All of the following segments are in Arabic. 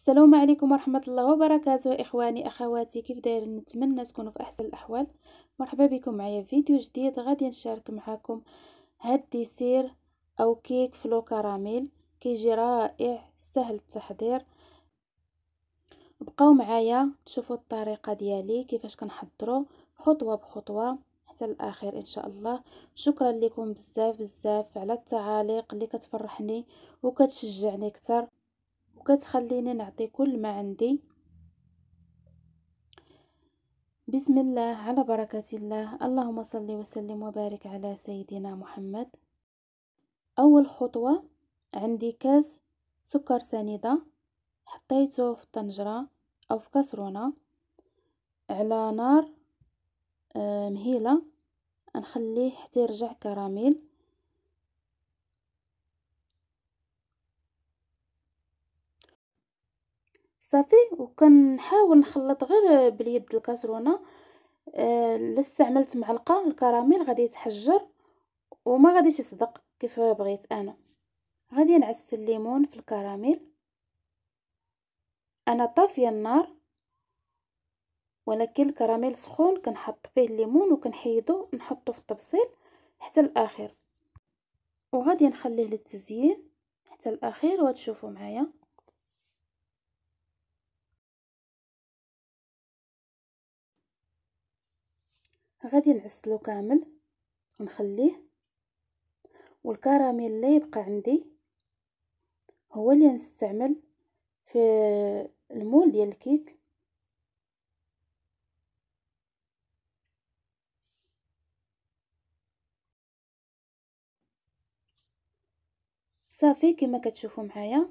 السلام عليكم ورحمة الله وبركاته إخواني أخواتي كيف دايرين نتمنى تكونوا في أحسن الأحوال مرحبا بكم معايا فيديو جديد غادي نشارك معكم هاد ديسير أو كيك فلو كراميل كيجي رائع سهل التحضير بقاو معايا تشوفوا الطريقة ديالي كيفاش كنحضرو خطوة بخطوة حتى الاخير ان شاء الله شكرا لكم بزاف بزاف على التعاليق اللي كتفرحني وكتشجعني اكثر وكتخليني نعطي كل ما عندي بسم الله على بركة الله اللهم صل وسلم وبارك على سيدنا محمد أول خطوة عندي كاس سكر سنيدة حطيته في الطنجرة أو في كسرونة على نار آه، مهيلة نخليه حتى يرجع كراميل صافي وكنحاول نخلط غير باليد الكاسرونه الا آه، استعملت معلقه الكراميل غادي يتحجر وما غاديش يصدق كيف بغيت انا غادي نعس الليمون في الكراميل انا طافيه النار ولكن الكراميل سخون كنحط فيه الليمون وكنحيدو نحطو في الطبسيل حتى الاخير وغادي نخليه للتزيين حتى الاخير وتشوفوا معايا غادي نعسلو كامل ونخليه والكراميل اللي يبقى عندي هو اللي نستعمل في المول ديال الكيك صافي كما كتشوفوا معايا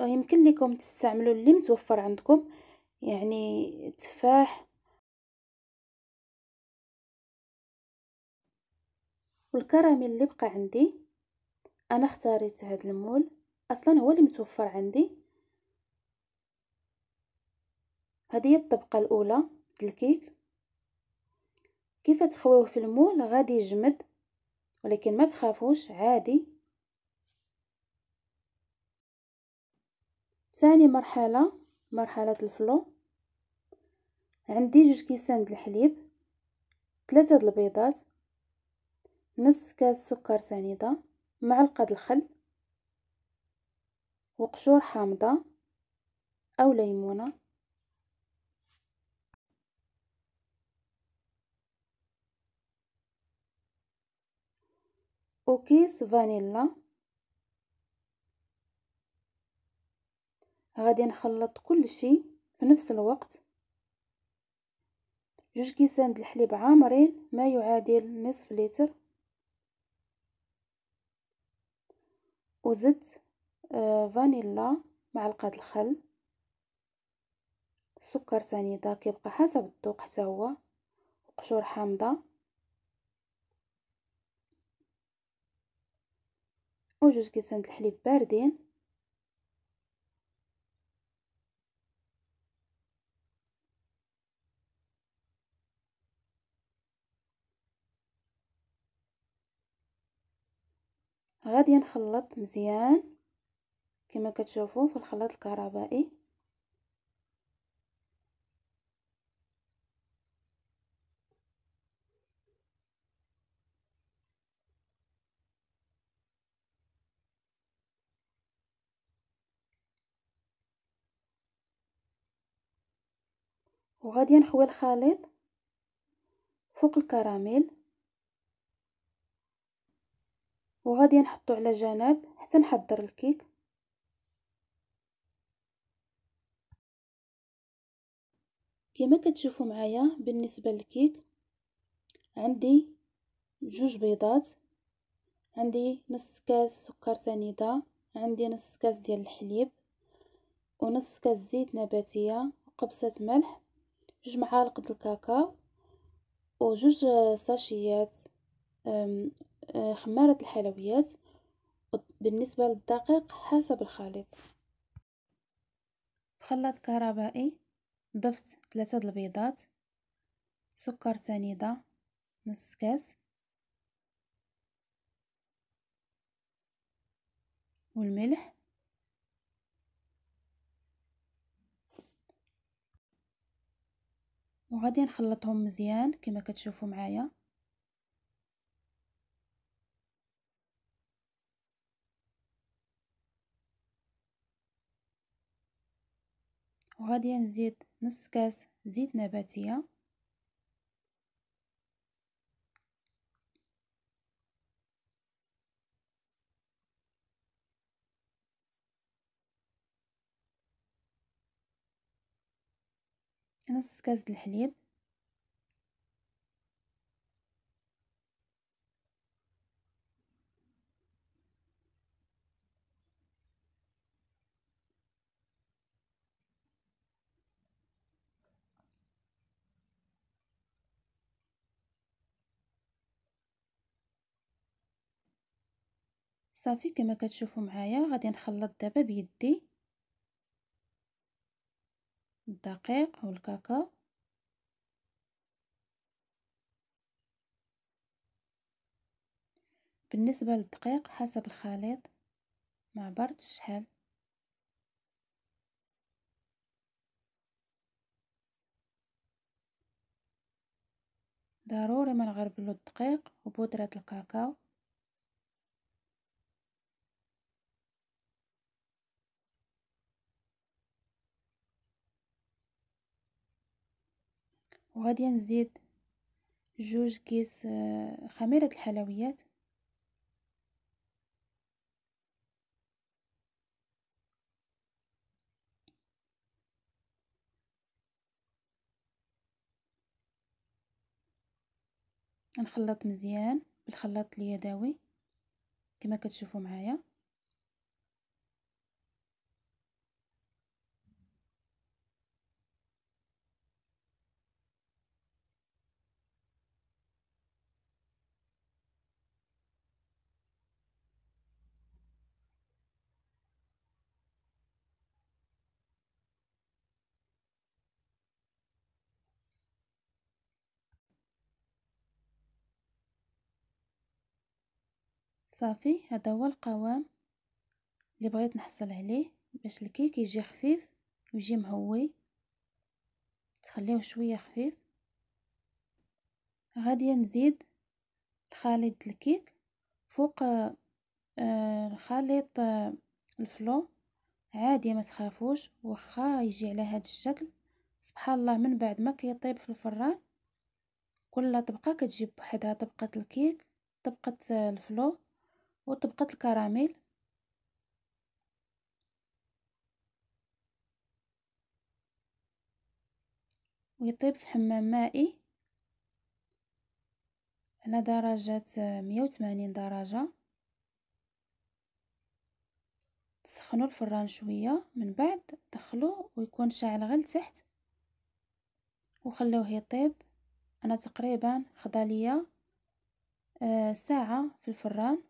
يمكن لكم تستعملوا اللي متوفر عندكم يعني تفاح والكراميل اللي بقى عندي انا اختاريت هاد المول اصلا هو اللي متوفر عندي هذه هي الطبقه الاولى الكيك كيف تخويوه في المول غادي يجمد ولكن ما تخافوش عادي ثاني مرحله مرحله الفلو عندي جوج كيسان د الحليب ثلاثه د البيضات نص كاس سكر سنيدة معلقة الخل وقشور حامضة أو ليمونة وكيس فانيلا غادي نخلط كل شيء في نفس الوقت جوج كيسان الحليب عامرين ما يعادل نصف لتر وزدت آه، فانيلا معلقة الخل سكر سنيدة كيبقى حسب الذوق حتى هو قشور حامضة وجوج كيسان الحليب باردين غادي نخلط مزيان كما كتشوفوا في الخلاط الكهربائي وغادي نخوي الخليط فوق الكراميل وغادي نحطو على جنب حتى نحضر الكيك كما كتشوفوا معايا بالنسبه للكيك عندي جوج بيضات عندي نص كاس سكر سنيده عندي نص كاس ديال الحليب ونص كاس زيت نباتيه وقبصه ملح جوج معالق د الكاكاو وجوج ساشيات آه، خمارة الحلويات بالنسبة للدقيق حسب الخليط في خلاط كهربائي ضفت ثلاثة البيضات سكر سنيدة نص كاس والملح وغادي نخلطهم مزيان كما كتشوفوا معايا وغادي نزيد نص كاس زيت نباتية نص كاس الحليب صافي كما كتشوفوا معايا غادي نخلط دابا بيدي الدقيق والكاكاو بالنسبه للدقيق حسب الخليط ما عبرتش شحال ضروري ما نغربلو الدقيق وبودره الكاكاو وغادي نزيد جوج كيس آه، خميرة الحلويات نخلط مزيان بالخلاط اليدوي كما كتشوفوا معايا صافي هذا هو القوام اللي بغيت نحصل عليه باش الكيك يجي خفيف ويجي مهوي تخليه شويه خفيف غادي نزيد الخليط الكيك فوق آه الخليط آه، الفلو عادي ما تخافوش واخا يجي على هذا الشكل سبحان الله من بعد ما كيطيب في الفران كل طبقه كتجيب بوحدها طبقه الكيك طبقه آه، الفلو وطبقة الكراميل ويطيب في حمام مائي على درجة مية وثمانين درجة تسخنوا الفران شوية من بعد دخلوا ويكون شاعل غير تحت وخلوه يطيب انا تقريبا خدا ليا آه، ساعة في الفران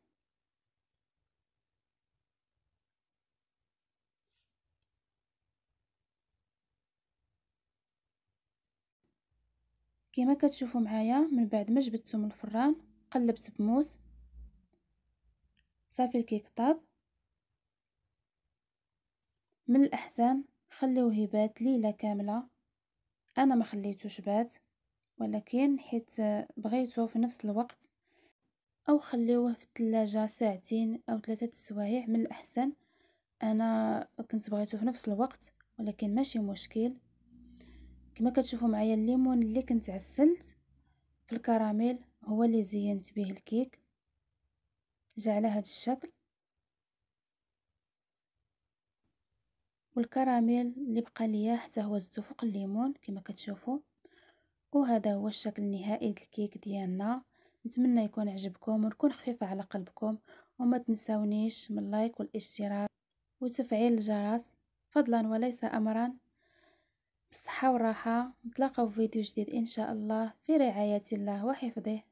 كما كتشوفوا معايا من بعد ما جبدته من الفران قلبت بموس صافي الكيك طاب من الاحسن خليوه يبات ليله كامله انا ما خليتوش بات ولكن حيت بغيته في نفس الوقت او خليوه في الثلاجه ساعتين او ثلاثه السوايع من الاحسن انا كنت بغيته في نفس الوقت ولكن ماشي مشكل كما كتشوفوا معايا الليمون اللي كنت عسلت في الكراميل هو اللي زينت به الكيك جا على هذا الشكل والكراميل اللي بقى ليا حتى هو زدتو فوق الليمون كما كتشوفوا وهذا هو الشكل النهائي الكيك ديالنا نتمنى يكون عجبكم ونكون خفيفه على قلبكم وما تنساونيش من اللايك والاشتراك وتفعيل الجرس فضلا وليس امرا بالصحة والراحة نتلاقاو في فيديو جديد ان شاء الله في رعاية الله وحفظه